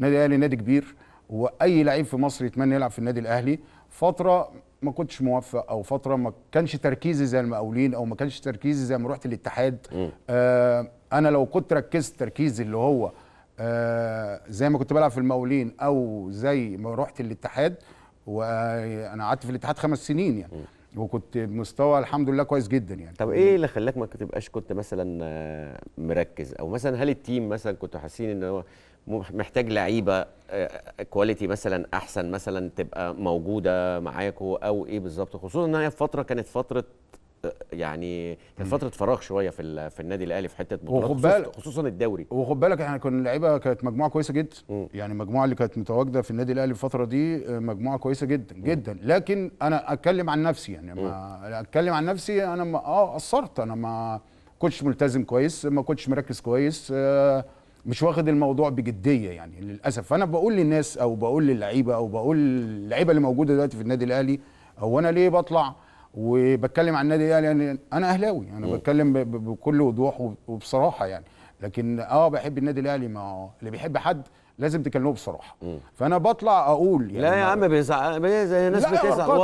النادي الاهلي نادي كبير واي لعيب في مصر يتمنى يلعب في النادي الاهلي فتره ما كنتش موفق او فتره ما كانش تركيزي زي المقاولين او ما كانش تركيزي زي ما رحت الاتحاد آه انا لو كنت ركزت تركيزي اللي هو آه زي ما كنت بلعب في المقاولين او زي ما رحت الاتحاد وانا قعدت في الاتحاد خمس سنين يعني م. وكنت مستوى الحمد لله كويس جدا يعني طب ايه اللي خلاك ما تبقاش كنت مثلا آه، مركز او مثلا هل التيم مثلا كنتوا حاسين ان هو محتاج لعيبه كواليتي آه، مثلا احسن مثلا تبقى موجوده معاكوا او ايه بالظبط خصوصا ان هي فتره كانت فتره يعني كان فتره فراغ شويه في في النادي الاهلي في حته بطولات خصوصا الدوري وخد بالك احنا كنا اللعيبه كانت مجموعه كويسه جدا م. يعني المجموعه اللي كانت متواجده في النادي الاهلي الفتره دي آه، مجموعه كويسه جدا م. جدا لكن انا اتكلم عن نفسي يعني ما اتكلم عن نفسي انا ما اه قصرت انا ما كنتش ملتزم كويس ما كنتش مركز كويس آه مش واخد الموضوع بجديه يعني للاسف فانا بقول للناس او بقول للعيبه او بقول للعيبه اللي موجوده دلوقتي في النادي الاهلي هو انا ليه بطلع وبتكلم عن النادي الاهلي يعني انا اهلاوي انا م. بتكلم بكل وضوح وبصراحه يعني لكن اه بحب النادي الاهلي ما اللي بيحب حد لازم تكلمه بصراحه م. فانا بطلع اقول يعني لا يا عم بيزعل ناس بتزعل والله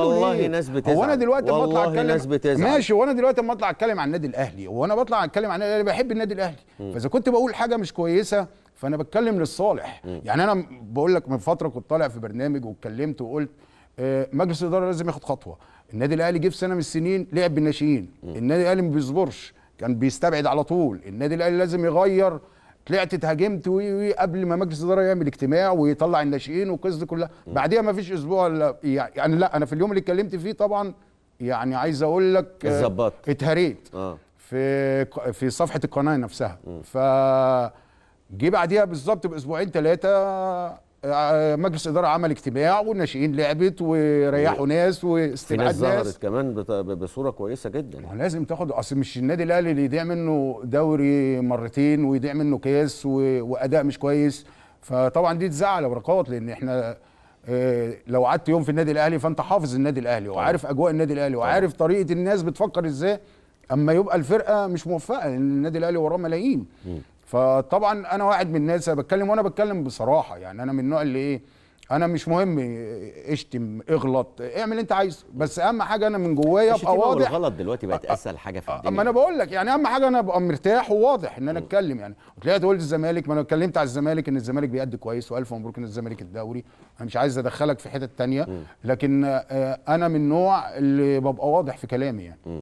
والله ناس بتزعل هو انا دلوقتي بطلع اتكلم ناس بتزعل ماشي وانا دلوقتي اما اطلع اتكلم عن النادي الاهلي وانا بطلع اتكلم عن النادي الاهلي بحب النادي الاهلي فاذا كنت بقول حاجه مش كويسه فانا بتكلم للصالح م. يعني انا بقول لك من فتره كنت طالع في برنامج واتكلمت وقلت آه، مجلس الاداره لازم ياخد خطوه النادي الاهلي جه في سنه من السنين لعب بالناشئين النادي الاهلي ما بيصبرش كان بيستبعد على طول النادي الاهلي لازم يغير طلعت اتهاجمت قبل ما مجلس الاداره يعمل اجتماع ويطلع الناشئين والقصه دي كلها بعديها ما فيش اسبوع يعني لا انا في اليوم اللي اتكلمت فيه طبعا يعني عايز اقول لك آه، اتظبط اتهريت آه. في في صفحه القناه نفسها ف جه بعديها بالظبط باسبوعين ثلاثه مجلس اداره عمل اجتماع والناشئين لعبت وريحوا ناس واستبعاد ناس ظهرت كمان بصوره كويسه جدا لازم تاخد اصل مش النادي الاهلي اللي يضيع منه دوري مرتين ويضيع منه كاس واداء مش كويس فطبعا دي تزعل ورقات لان احنا آه، لو قعدت يوم في النادي الاهلي فانت حافظ النادي الاهلي وعارف اجواء النادي الاهلي وعارف طريقه الناس بتفكر ازاي اما يبقى الفرقه مش موفقه لان النادي الاهلي وراه ملايين فطبعا انا واحد من الناس انا بتكلم وانا بتكلم بصراحه يعني انا من النوع اللي ايه انا مش مهم اشتم اغلط اعمل انت عايزه بس اهم حاجه انا من جوايا ابقى واضح الغلط دلوقتي بقت اسهل حاجه في الدنيا اما انا بقول لك يعني اهم حاجه انا ابقى مرتاح وواضح ان انا اتكلم يعني لها تقول الزمالك ما انا اتكلمت على الزمالك ان الزمالك بيأدي كويس والف مبروك ان الزمالك الدوري انا مش عايز ادخلك في حتت تانية لكن آه، انا من النوع اللي ببقى واضح في كلامي يعني